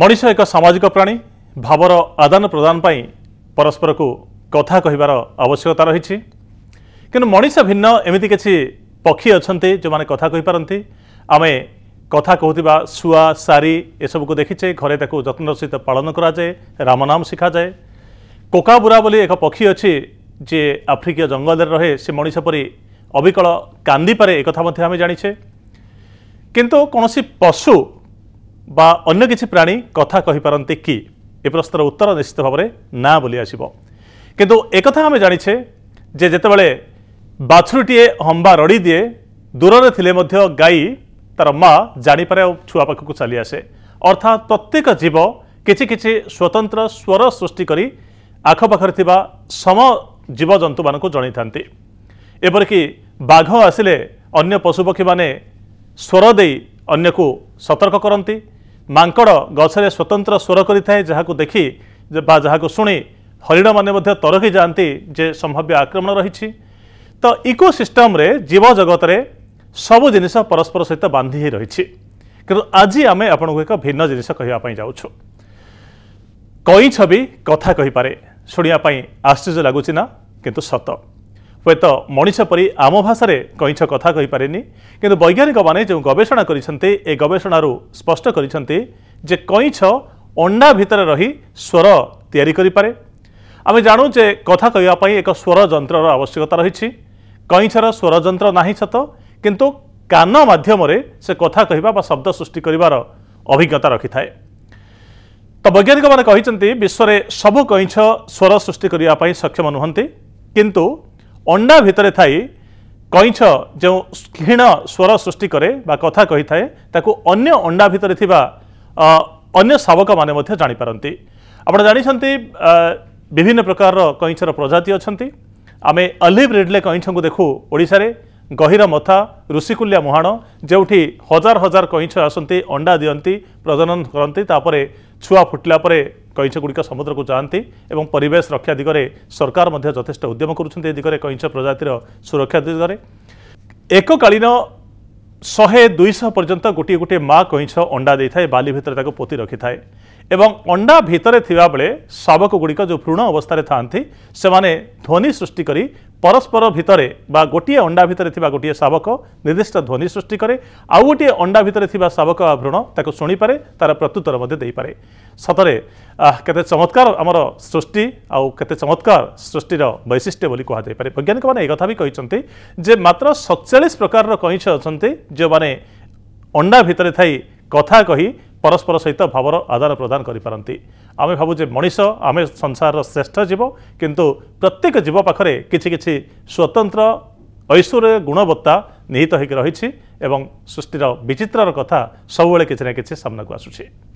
ମଣିଷ ଏକ ସାମାଜିକ ପ୍ରାଣୀ ଭାବର ଆଦାନ ପ୍ରଦାନ ପାଇଁ ପରସ୍ପରକୁ କଥା କହିବାର ଆବଶ୍ୟକତା ରହିଛି କିନ୍ତୁ ମଣିଷ ଭିନ୍ନ ଏମିତି କିଛି ପକ୍ଷୀ ଅଛନ୍ତି ଯେଉଁମାନେ କଥା କହିପାରନ୍ତି ଆମେ କଥା କହୁଥିବା ଶୁଆ ସାରି ଏସବୁକୁ ଦେଖିଛେ ଘରେ ତାକୁ ଯତ୍ନର ସହିତ ପାଳନ କରାଯାଏ ରାମନାମ ଶିଖାଯାଏ କୋକାବୁରା ବୋଲି ଏକ ପକ୍ଷୀ ଅଛି ଯିଏ ଆଫ୍ରିକୀୟ ଜଙ୍ଗଲରେ ରହେ ସେ ମଣିଷ ପରି ଅବିକଳ କାନ୍ଦିପାରେ ଏକଥା ମଧ୍ୟ ଆମେ ଜାଣିଛେ କିନ୍ତୁ କୌଣସି ପଶୁ ବା ଅନ୍ୟ କିଛି ପ୍ରାଣୀ କଥା କହିପାରନ୍ତି କି ଏ ପ୍ରଶ୍ନର ଉତ୍ତର ନିଶ୍ଚିତ ଭାବରେ ନା ବୋଲି ଆସିବ କିନ୍ତୁ ଏକଥା ଆମେ ଜାଣିଛେ ଯେ ଯେତେବେଳେ ବାଛୁରୀଟିଏ ହମ୍ବା ରଡ଼ି ଦିଏ ଦୂରରେ ଥିଲେ ମଧ୍ୟ ଗାଈ ତା'ର ମା' ଜାଣିପାରେ ଆଉ ଛୁଆ ପାଖକୁ ଚାଲିଆସେ ଅର୍ଥାତ୍ ପ୍ରତ୍ୟେକ ଜୀବ କିଛି କିଛି ସ୍ୱତନ୍ତ୍ର ସ୍ୱର ସୃଷ୍ଟି କରି ଆଖପାଖରେ ଥିବା ସମ ଜୀବଜନ୍ତୁମାନଙ୍କୁ ଜଣାଇଥାନ୍ତି ଏପରିକି ବାଘ ଆସିଲେ ଅନ୍ୟ ପଶୁପକ୍ଷୀମାନେ ସ୍ୱର ଦେଇ ଅନ୍ୟକୁ ସତର୍କ କରନ୍ତି ମାଙ୍କଡ଼ ଗଛରେ ସ୍ୱତନ୍ତ୍ର ସ୍ୱର କରିଥାଏ ଯାହାକୁ ଦେଖି ବା ଯାହାକୁ ଶୁଣି ହରିଣମାନେ ମଧ୍ୟ ତରକି ଯାଆନ୍ତି ଯେ ସମ୍ଭାବ୍ୟ ଆକ୍ରମଣ ରହିଛି ତ ଇକୋସିଷ୍ଟମରେ ଜୀବଜଗତରେ ସବୁ ଜିନିଷ ପରସ୍ପର ସହିତ ବାନ୍ଧି ହୋଇ ରହିଛି କିନ୍ତୁ ଆଜି ଆମେ ଆପଣଙ୍କୁ ଏକ ଭିନ୍ନ ଜିନିଷ କହିବା ପାଇଁ ଯାଉଛୁ କଇଁଛ ବି କଥା କହିପାରେ ଶୁଣିବା ପାଇଁ ଆଶ୍ଚର୍ଯ୍ୟ ଲାଗୁଛି ନା କିନ୍ତୁ ସତ ହୁଏତ ମଣିଷ ପରି ଆମ ଭାଷାରେ କଇଁଛ କଥା କହିପାରେନି କିନ୍ତୁ ବୈଜ୍ଞାନିକମାନେ ଯେଉଁ ଗବେଷଣା କରିଛନ୍ତି ଏ ଗବେଷଣାରୁ ସ୍ପଷ୍ଟ କରିଛନ୍ତି ଯେ କଇଁଛ ଅଣ୍ଡା ଭିତରେ ରହି ସ୍ୱର ତିଆରି କରିପାରେ ଆମେ ଜାଣୁ ଯେ କଥା କହିବା ପାଇଁ ଏକ ସ୍ୱର ଯନ୍ତ୍ରର ଆବଶ୍ୟକତା ରହିଛି କଇଁଛର ସ୍ୱର ଯନ୍ତ୍ର ନାହିଁ ସତ କିନ୍ତୁ କାନ ମାଧ୍ୟମରେ ସେ କଥା କହିବା ବା ଶବ୍ଦ ସୃଷ୍ଟି କରିବାର ଅଭିଜ୍ଞତା ରଖିଥାଏ ତ ବୈଜ୍ଞାନିକମାନେ କହିଛନ୍ତି ବିଶ୍ୱରେ ସବୁ କଇଁଛ ସ୍ୱର ସୃଷ୍ଟି କରିବା ପାଇଁ ସକ୍ଷମ ନୁହନ୍ତି କିନ୍ତୁ ଅଣ୍ଡା ଭିତରେ ଥାଇ କଇଁଛ ଯେଉଁ କ୍ଷୀଣ ସ୍ୱର ସୃଷ୍ଟି କରେ ବା କଥା କହିଥାଏ ତାକୁ ଅନ୍ୟ ଅଣ୍ଡା ଭିତରେ ଥିବା ଅନ୍ୟ ଶାବକମାନେ ମଧ୍ୟ ଜାଣିପାରନ୍ତି ଆପଣ ଜାଣିଛନ୍ତି ବିଭିନ୍ନ ପ୍ରକାରର କଇଁଛର ପ୍ରଜାତି ଅଛନ୍ତି ଆମେ ଅଲିଭ୍ ରିଡ଼ଲେ କଇଁଛଙ୍କୁ ଦେଖୁ ଓଡ଼ିଶାରେ ଗହୀର ମଥା ଋଷିକୁଲ୍ୟା ମୁହାଣ ଯେଉଁଠି ହଜାର ହଜାର କଇଁଛ ଆସନ୍ତି ଅଣ୍ଡା ଦିଅନ୍ତି ପ୍ରଜନନ କରନ୍ତି ତାପରେ ଛୁଆ ଫୁଟିଲା ପରେ କଇଁଛଗୁଡ଼ିକ ସମୁଦ୍ରକୁ ଯାଆନ୍ତି ଏବଂ ପରିବେଶ ରକ୍ଷା ଦିଗରେ ସରକାର ମଧ୍ୟ ଯଥେଷ୍ଟ ଉଦ୍ୟମ କରୁଛନ୍ତି ଏ ଦିଗରେ କଇଁଛ ପ୍ରଜାତିର ସୁରକ୍ଷା ଦିଗରେ ଏକକାଳୀନ ଶହେ ଦୁଇଶହ ପର୍ଯ୍ୟନ୍ତ ଗୋଟିଏ ଗୋଟିଏ ମାଆ କଇଁଛ ଅଣ୍ଡା ଦେଇଥାଏ ବାଲି ଭିତରେ ତାକୁ ପୋତି ରଖିଥାଏ ଏବଂ ଅଣ୍ଡା ଭିତରେ ଥିବାବେଳେ ଶାବକଗୁଡ଼ିକ ଯେଉଁ ପୁରୁଣ ଅବସ୍ଥାରେ ଥାଆନ୍ତି ସେମାନେ ଧ୍ୱନି ସୃଷ୍ଟି କରି ପରସ୍ପର ଭିତରେ ବା ଗୋଟିଏ ଅଣ୍ଡା ଭିତରେ ଥିବା ଗୋଟିଏ ଶାବକ ନିର୍ଦ୍ଦିଷ୍ଟ ଧ୍ୱନି ସୃଷ୍ଟି କରେ ଆଉ ଗୋଟିଏ ଅଣ୍ଡା ଭିତରେ ଥିବା ଶାବକ ବା ଭ୍ରୂଣ ତାକୁ ଶୁଣିପାରେ ତା'ର ପ୍ରତ୍ୟୁତ୍ତର ମଧ୍ୟ ଦେଇପାରେ ସତରେ କେତେ ଚମତ୍କାର ଆମର ସୃଷ୍ଟି ଆଉ କେତେ ଚମତ୍କାର ସୃଷ୍ଟିର ବୈଶିଷ୍ଟ୍ୟ ବୋଲି କୁହାଯାଇପାରେ ବୈଜ୍ଞାନିକମାନେ ଏକଥା ବି କହିଛନ୍ତି ଯେ ମାତ୍ର ସତଚାଳିଶ ପ୍ରକାରର କଇଁଛ ଅଛନ୍ତି ଯେଉଁମାନେ ଅଣ୍ଡା ଭିତରେ ଥାଇ କଥା କହି ପରସ୍ପର ସହିତ ଭାବର ଆଦାନ ପ୍ରଦାନ କରିପାରନ୍ତି ଆମେ ଭାବୁ ଯେ ମଣିଷ ଆମେ ସଂସାରର ଶ୍ରେଷ୍ଠ ଜୀବ କିନ୍ତୁ ପ୍ରତ୍ୟେକ ଜୀବ ପାଖରେ କିଛି କିଛି ସ୍ୱତନ୍ତ୍ର ଐଶ୍ୱର୍ଯ୍ୟ ଗୁଣବତ୍ତା ନିହିତ ହୋଇକି ରହିଛି ଏବଂ ସୃଷ୍ଟିର ବିଚିତ୍ରର କଥା ସବୁବେଳେ କିଛି ନା କିଛି ସାମ୍ନାକୁ ଆସୁଛି